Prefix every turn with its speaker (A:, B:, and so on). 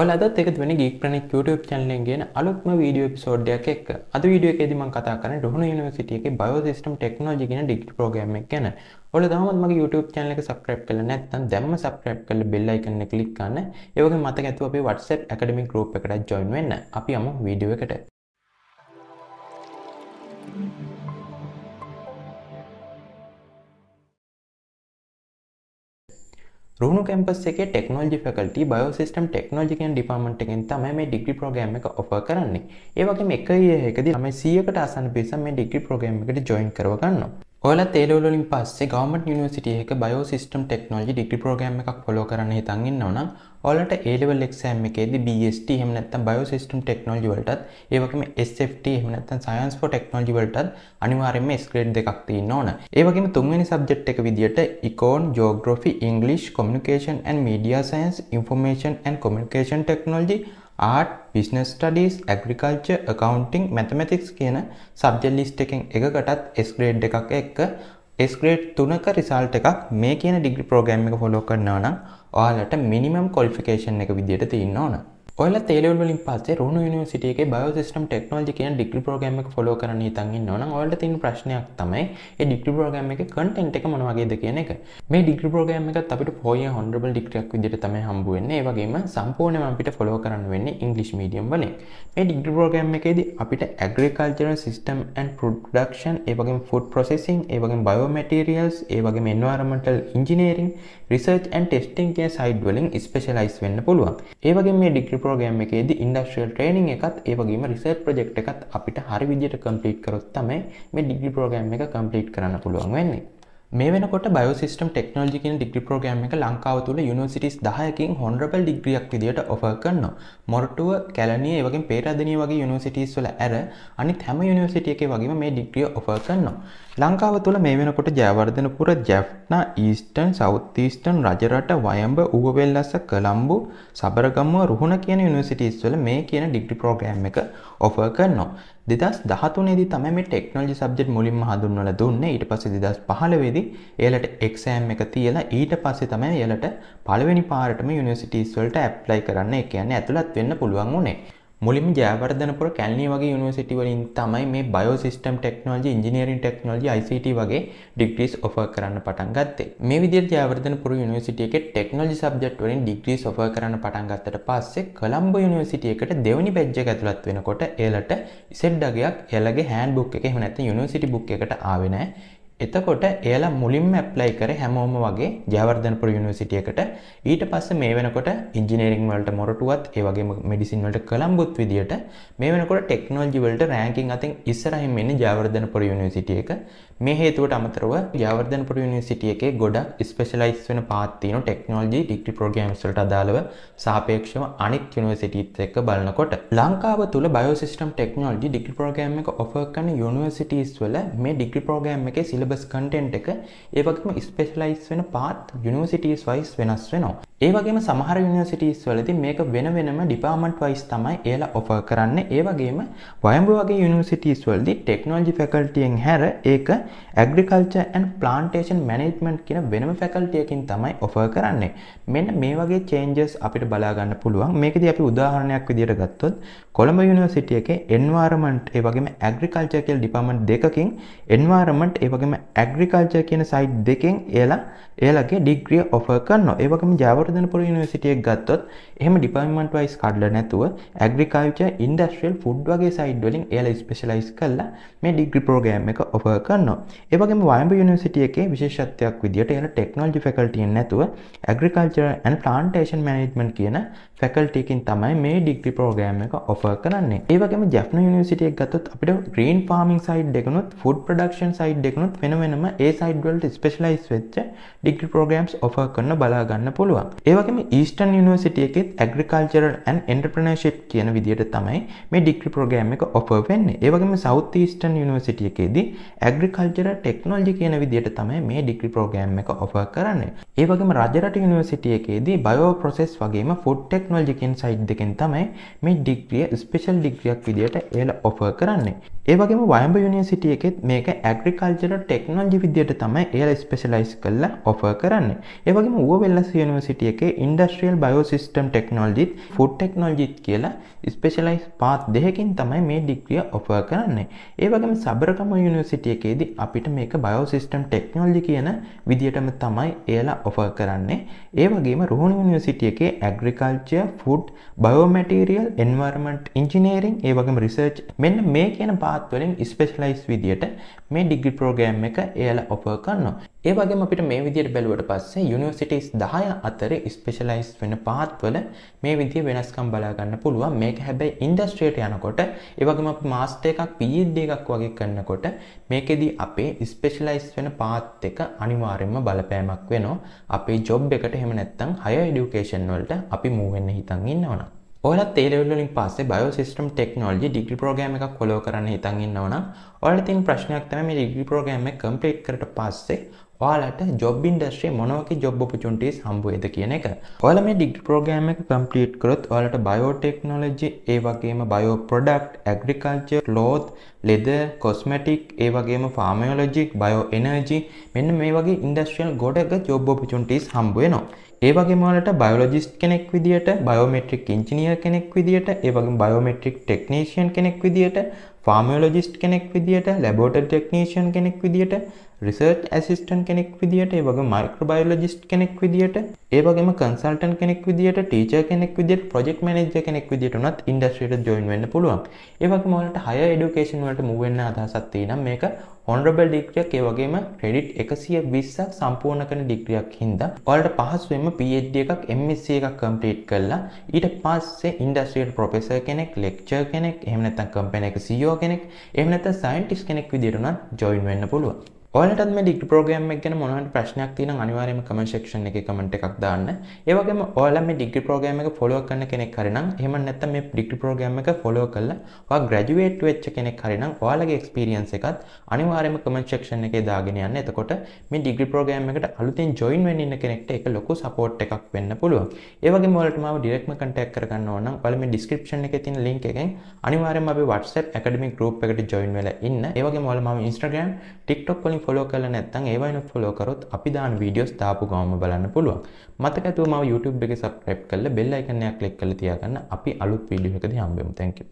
A: ඔලදත් එක වෙන ගීක්‍රනික් YouTube චැනලෙන්ගේෙන අලුත්ම වීඩියෝ පිසෝඩ්යක් එක් අද වීඩියෝ එකෙදම කතා කරන ඩොහුණු යුනිවර්සිටියගේ බයෝසිස්ටම් ටෙක්නෝජි ගෙන ඩික්ට ප්‍රෝගම එක ගැන ඔල දමත්මගේ YouTube චැනල එක සක්‍රප් කල නැත්තන් දැම සක්‍රප් කල බෙල්ලයි කන්න කලික් කන්න ඒවගේ මත ඇතුව අපේ වටසප් එකඩමි ගරෝප් එකට ජොයින් වෙන්න අපි අම වීඩියෝ එකට රුණු කැම්පස් එකේ ටෙක්නෝජි ෆැකල්ටි බයෝසිස්ටම් ටෙක්නෝජිකන් ඩිපාර්ට්මන්ට් එකෙන් තමයි මේ ඩිග්‍රී ප්‍රෝග්‍රෑම් එක ඔෆර් කරන්නේ. ඒ වගේම එක ඊයර් එකදී තමයි 100කට ආසන්න පිරිසක් මේ ඩිග්‍රී ප්‍රෝග්‍රෑම් එකට ජොයින් කරව ගන්නවා. ඔල තේලවලින් පස්සේ ගවමට නිවසිටියක bio system technology degree program එකක් පොලෝ කරන්න හිතන්ගන්න ඕනම් ඔලට ඒලවල් එක්ෂෑම් එකේද BST හෙමනත්තම් බයෝ සිස්ටම් ටෙක්නෝජි වලටත් ඒවකම SFT හෙමනත්තන් සයන්ස් පෝ ටෙක්නෝජි වලටත් අනිවාරෙන්ම ස්ක්‍රේඩ් දෙකක් තියන්න ඕන ඒවගේම තුන්වැනි සබ්ජෙට් එක විදිට econ geography English communication and media science information and communication technology art business studies agriculture accounting mathematics කියන සබ්ජ ලිස්ට එකෙන් එකකටත් ස්ග්‍රේඩ් එකක් එක්ක ස්ග්‍රේට් තුනක රිසල්ට එකක් මේ කියන ඩිග්‍රි ප්‍රෝගෑම් එක ෆොලෝ කරනවා නම් ඔයාලට මිනිමම් කොල්ෆිකේෂන් එක විදියට තියෙන්න ඕන ඔල තේලවලින් පස්සේ රුණු නිසිට එක බයෝසිස්ටම් ටෙක්නෝජි කියන ඩික්ි ප්‍රෝගම එක ෆොලෝ කරන තන්ගන්න ඕන ඔලට තින් ප්‍රශ්නයක් තමයි ඩික්ි ප්‍රෝගම එක කටන්ට එක මොනවගේද කියන එක මේ ඩික්ි ප්‍රෝගම එක අපට පොය හොන්ඩබල් ඩික්ටයක් විදිට තම හම්බුවන්නේ වගේම සම්පූර්ණම අපිට ෆොලෝ කරන්න වෙන්න ඉංගලිස් මීඩියම් වලින් මේ ඩික්ි ප්‍රෝගම් එකේද අපිට ඇග්‍රිකල්චර සිස්ටම් ඇන් ප්‍රඩක්ෂන් ඒවගේ ෆුඩ් ප්‍රසෙසින් ඒවගේ බයෝමටරියල්ස් ඒවගේ environmental engineering research and testing කිය සයිඩ් වලින් ස්පෙෂලයිස් වෙන්න පුළුවන් ඒවගේ මේ ඩික්ි ප්‍රෝගම් එකේද ඉන්ඩස්ට්‍රියල් ට්‍රේනිං එකත් ඒ වගේම රිසර්ච් ප්‍රොජෙක්ට් එකත් අපිට හරි විදිහට කම්ප්ලීට් කරොත් තමයි මේ ඩිග්‍රී ප්‍රෝගම් එක කම්ප්ලීට් කරන්න පුළුවන් වෙන්නේ මේ වෙනකොට බයෝසිස්ටම් ටෙක්නෝජි කියන ඩිග්‍රි ප්‍රෝග්‍රෑම් එක ලංකාව තුළ යුනිවර්සිටිස් 10කින් හොන්රබල් ඩිග්‍රියක් විදියට ඔෆර් කරනවා. මොරටුව, කැලණිය, ඒ වගේම පේරාදෙණිය වගේ යුනිවර්සිටිස් වල ඇර අනිත් හැම යුනිවර්සිටි එකේ වගේම මේ ඩිග්‍රිය ඔෆර් කරනවා. ලංකාව තුළ මේ වෙනකොට Jayewardenepura, Jaffna, Eastern, South Eastern, Rajarata, Wayamba, Uva Wellassa, Colombo, Sabaragamuwa, Ruhuna කියන යුනිවර්සිටිස් වල මේ කියන ඩිග්‍රි ප්‍රෝග්‍රෑම් එක ඔෆර් කරනවා. දෙදස් දහතුනේදි තමයි මේ ටෙක්නොලජි සබ්ජෙක්ට් මුලින්ම හඳුන්වලා දුන්නේ ඊට පස්සේ දෙදස් පහළවේදී එයාලට එක්සෑම් එක තියලා ඊට පස්සේ තමයි එයාලට පළවෙනි පාරටම යුනිවර්සිටීස් වලට ඇප්ලයි කරන්න ඒ කියන්නේ ඇතුළත් වෙන්න පුළුවන් වුණේ මුලින් ජයවර්ධනපුර කැල්නි වගේ යුනිවර්සිටිවලින් තමයි මේ biosystem technology engineering technology ICT වගේ ඩිග්‍රීස් ඔෆර් කරන්න පටන් ගත්තේ මේ විදිහට ජයවර්ධනපුර යුනිවර්සිටි එකේ ටෙක්නෝජි සබ්ජෙක්ට් වලින් ඩිග්‍රීස් ඔෆර් කරන්න පටන් ගත්තට පස්සේ කොළඹ යුනිවර්සිටි එකට දෙවෙනි බැච් එක ඇතුළත් වෙනකොට එලට සෙට් අගයක් එලගේ හෑන්ඩ් බුක් එක එහෙම නැත්නම් යුනිවර්සිටි බුක් එකට ආවේ නැහැ එතකොට එයලා මුලින්ම ඇප්ලයි කරේ හැමෝම වගේ ජයවර්ධනපුර යුනිවර්සිටියකට ඊට පස්සේ මේ වෙනකොට ඉංජිනේරිං වලට මොරටුවත් ඒ වගේම මෙඩිසින් වලට කොළඹුත් විදියට මේ වෙනකොට ටෙක්නොලොජි වලට රෑන්කින් අතින් ඉස්සරහින් ඉන්නේ ජයවර්ධනපුර යුනිවර්සිටිය එක මේ හේතුවට අමතරව ජයවර්ධනපුර යුනිවර්සිටිය එකේ ගොඩක් ස්පෙෂලායිස් වෙන පාත් තියෙන ටෙක්නොලොජි ඩිග්‍රී ප්‍රෝග්‍රෑම්ස් වලට අදාළව සාපේක්ෂව අනෙක් යුනිවර්සිටිත් එක්ක බලනකොට ලංකාව තුල bio system technology degree program එක ඔෆර් කරන යුනිවර්සිටිස් වල මේ ඩිග්‍රී ප්‍රෝග්‍රෑම් එකේ සිලබස් කටෙන්ට් එක ඒවක්ම ස්පෙෂලයිස් වෙන පාත් යනිවසිටස් වයිස් වෙනස් වෙනවා ඒවගේ සමහර යුනිවර්සිටස් වලති මේක වෙන වෙනම ඩිපාමට් වයිස් තමයි ඒලා ඔෆර් කරන්න ඒවගේම වයම්බ වගේ යුනිවර්සිටස් වලදි ටෙක්නෝජි ෆැකල්ටියෙන් හැර ඒක ඇග්‍රිකල්ච ඇන් ප්ලාන්ටේෂන් මැනේජ්මන්ට් කියන වෙනම ෆැකල්ටියකින් තමයි ඔෆර් කරන්නේ මෙන්න මේ වගේ චේන්ජස් අපිට බලාගන්න පුළුවන් මේකද අපි උදාහරණයක් විදිට ගත්තොත් කොළඹ යුනිවර්සිටිය එක එන්වාර්මන්ට් ඒ වගේම ඇග්‍රිකල්චර් කියල් ඩිපාමට් දෙකකින් එන්වාර්මන්ට් ඒ වගේම ඇග්‍රිකල්චර් කියන සයිට් දෙකෙන් ඒලා ඒලගේ ඩිග්‍රිය ඔෆර් කරනවා ඒ වගේම ජාවට වර්ධනපුර යුනිවර්සිටියක් ගත්තොත් එහෙම ඩිපර්ට්මන්ට් වයිස් කඩලා නැතුව ඇග්‍රිකල්චර් ඉන්ඩස්ට්‍රියල් ෆුඩ් වගේ සයිඩ් වලින් එයාලා ස්පෙෂලායිස් කරලා මේ ඩිග්‍රී ප්‍රෝග්‍රෑම් එක ඔෆර් කරනවා. ඒ වගේම වයඹ යුනිවර්සිටි එකේ විශේෂත්වයක් විදිහට එයාලා ටෙක්නොලොජි ෆැකල්ටි එක නැතුව ඇග්‍රිකල්චර් ඇන් ප්ලාන්ටේෂන් මැනේජ්මන්ට් කියන ෆැකල්ටියකින් තමයි මේ ඩිග්‍රී ප්‍රෝග්‍රෑම් එක ඔෆර් කරන්නේ. ඒ වගේම ජැෆ්න යුනිවර්සිටි එක ගත්තොත් අපිට ග්‍රීන් ෆාමින් සයිඩ් එකනොත් ෆුඩ් ප්‍රොඩක්ෂන් සයිඩ් එකනොත් වෙන වෙනම ඒ සයිඩ් වලට ස්පෙෂලායිස් වෙච්ච ඩිග්‍රී ප්‍රෝග්‍රෑම්ස් ඔෆර් කරන බලා ගන්න පුළුවන්. ඒවගේම ඊස්ටන් නිවර්සිටිය එකෙත් ඇග්‍රිකල්චරල් ඇන් එන්ටර්පනශිප් කියන විදිට තමයි මේ ඩික්්‍රි ප්‍රගෑම් එක ඔප වෙන්නේ ඒවගේම සෞත් ඊස්ටන් නිවර්සිටිය එකේදී ඇග්‍රිකල්චර ටෙක්නෝජි කියන විදිට තමයි මේ ඩික්්‍රි ප්‍රෝගෑම් එක ඔප කරන්න ඒවගේම රජරට නිවර්සිටිය එකේදී බයෝ ප්‍රසෙස් වගේම ෆුඩ් ටෙක්නෝජිකෙන් සයිට් දෙකෙන් තමයි මේ ඩික්්‍රිය ස්පේෂල් ඩික්්‍රියක් විදිට ඒල ඔප කරන්නේ ඒවගේම වයම්ඹ යුනිසිටිය එකෙත් මේක ඇග්‍රිකල්චර ටෙක්නෝජි විදියට තමයි ඒල ස්පෙෂලයිස් කල්ල ඔප කරන්න ඒවගේ ුව වෙල්ලස් යනිවසිට යුනිවර්සිටි එකේ ඉන්ඩස්ට්‍රියල් බයෝසිස්ටම් ටෙක්නෝල්ජිත් ෆුඩ් ටෙක්නෝල්ජිත් කියලා ස්පෙෂලයිස් පාත් දෙහකින් තමයි මේ ඩික්්‍රිය ඔප කරන්නේ ඒවගේම සබරකම යුනිවර්සිටිය එකේදී අපිට මේක බයෝසිස්ටම් ටෙක්නෝල්ජි කියන විදිටම තමයි එයලා ඔෆර් කරන්නේ ඒවගේම රුහුණ යුනිවර්සිටිය එකේ agriculture food biomaterial environment engineering ඒවගේම රිසර්ච් මෙන්න මේ කියන පාත්වලින් ස්පෙෂලයිස් විදියට මේ ඩිගි ප්‍රෝගෑම් එක එයලා ඔප කරනවා ඒවගේම අපිට මේ විදියට බැලුවට පස්සේ යුනිවර්සිටස් දාය අතර විතර ස්පෙෂලයිස් වෙන පාත්වල මේ විදි වෙනස්කම් බලාගන්න පුළුවන් මේක හැබැයි ඉන්ඩස්ට්‍රේට යනකොට ඒවගේම මාස්ට එකක් පිජිද්ද e එකක් වගේ කරන්නකොට මේකෙදී අපේ ස්පෙෂලයිස් වෙන පාත් එක අනිවාරෙන්ම බලපෑමක් වෙනවා අපේ ජොබ් එකට හෙම නැත්තං හය ඩියුකේෂන් වලට අපි මූවෙන්න හිතන් ඉන්නවන ඔලත් තේරවලින් පස්සේ bio system technology degree program එකක් කොලෝ කරන්න හිතන් ඉන්නවනම් ඔලතින් ප්‍රශ්නයක් තම මේ ඩිග්‍රි ප්‍රෝගෑම කම්පලේට් කරට පස්සේ ඔයාලට ජොබ් ඉන්ඩස්ට්‍රේ මොනවගේ ජොබ් ඔපචුන්ටස් හම්බුවේද කියන එක ඔයාල මේ ඩිග් ප්‍රෝගෑම එක කම්පලීට් කරොත් ඔයාලට බයෝටෙක්නොලජි ඒ වගේම බයෝ ප්‍රඩක්් ඇග්‍රිකල්ච ලෝත් ලෙද කොස්මටික් ඒ වගේම ෆාමයෝලොජික් බයෝ එනර්ජි මෙන්න මේ වගේ ඉන්ඩස්ට්‍රියල් ගොඩක ජොබ් ඔපචුන්ටස් හම්බුවනවා ඒවගේමලට බයෝලොජිස්ට කෙනෙක් විදිට බයෝමට්‍රික් ඉංචිනිය කෙනෙක් විදිට ඒවගේ බයෝමට්‍රික් ටෙක්නේෂන් කෙනෙක් විදිට ෆාමෝලොජිස්ට කෙනෙක් විදිට ලැබෝට ටෙක්නේෂන් කෙනෙක් විදිට රිසර්ච් ඇසිස්ටන් කෙනෙක් විදිට ඒ වගේ මයික්‍රබයිලජිස්ට් කෙනෙක් විදිට ඒ වගේම කන්සල්ටන් කෙනෙක් විදිට ටීච කෙනෙක් විදිට ප්‍රජෙක් මනජ කෙනෙක් විදිට උනත් ඉන්ඩස්ට්‍රට ජොයින් වෙන්න පුළුවන් ඒවගේ මොලට හය එඩුකේෂන් වලට මුවෙන්න අදහසත්තිේ නම් මේක හොන්ඩබල් ඩික්්‍රියක් ඒ වගේම ක්‍රෙඩිට් එකසිය විස්සක් සම්පූර්ණ කන ඩික්්‍රියක් හින්දා ඔලට පහසුවෙන්ම පD එකක් එMC එකක් කම්පලීට් කරලා ඊට පස්සේ ඉන්ඩස්ට්‍රියල් ප්‍රොෆෙසර් කෙනෙක් ලෙක්චර් කෙනෙක් එහෙම නැත්නම් කම්පැනි එක CEO කෙනෙක් එහෙම නැත්නම් සයන්ටිස්ට් කෙනෙක් විදියට උනත් ජොයින් වෙන්න පුළුවන් ඔයාලටත් මේ ඩිග්‍රී ප්‍රෝග්‍රෑම් එක ගැන මොනවාට ප්‍රශ්නයක් තියෙනම් අනිවාර්යයෙන්ම කමෙන්ට් සෙක්ෂන් එකේ කමෙන්ට් එකක් දාන්න. ඒ වගේම ඔයාලා මේ ඩිග්‍රී ප්‍රෝග්‍රෑම් එක ෆලෝ කරන කෙනෙක් හරිනම් එහෙම නැත්නම් මේ ඩිග්‍රී ප්‍රෝග්‍රෑම් එක ෆලෝ කරලා ඔයා ග්‍රැජුවේට් වෙච්ච කෙනෙක් හරිනම් ඔයාලගේ එක්ස්පීරියන්ස් එකත් අනිවාර්යයෙන්ම කමෙන්ට් සෙක්ෂන් එකේ දාගෙන යන්න. එතකොට මේ ඩිග්‍රී ප්‍රෝග්‍රෑම් එකට අලුතෙන් ජොයින් වෙන්න ඉන්න කෙනෙක්ට ඒක ලොකු සපෝට් එකක් වෙන්න පුළුවන්. ඒ වගේම ඔයාලට මාව ඩිරෙක්ට්ම කන්ටැක්ට් කරගන්න ඕන නම් ඔයාලා මේ ඩිස්ක්‍රිප්ෂන් එකේ තියෙන ලින්ක් එකෙන් අනිවාර්යයෙන්ම අපේ WhatsApp academic group එකට ජොයින් වෙලා ඉන්න. ඒ වගේම ඔයාලා මාව Instagram, TikTok වලින් ෆොලෝ කරලා නැත්නම් ඒ වයින් ෆොලෝ කරොත් අපි දාන වීඩියෝස් දාපු ගමම බලන්න පුළුවන්. මතක ඇතුව මාව YouTube එකේ subscribe කරලා bell icon එක ක්ලික් කරලා තියාගන්න. අපි අලුත් වීඩියෝ එකදී හම්බෙමු. thank you.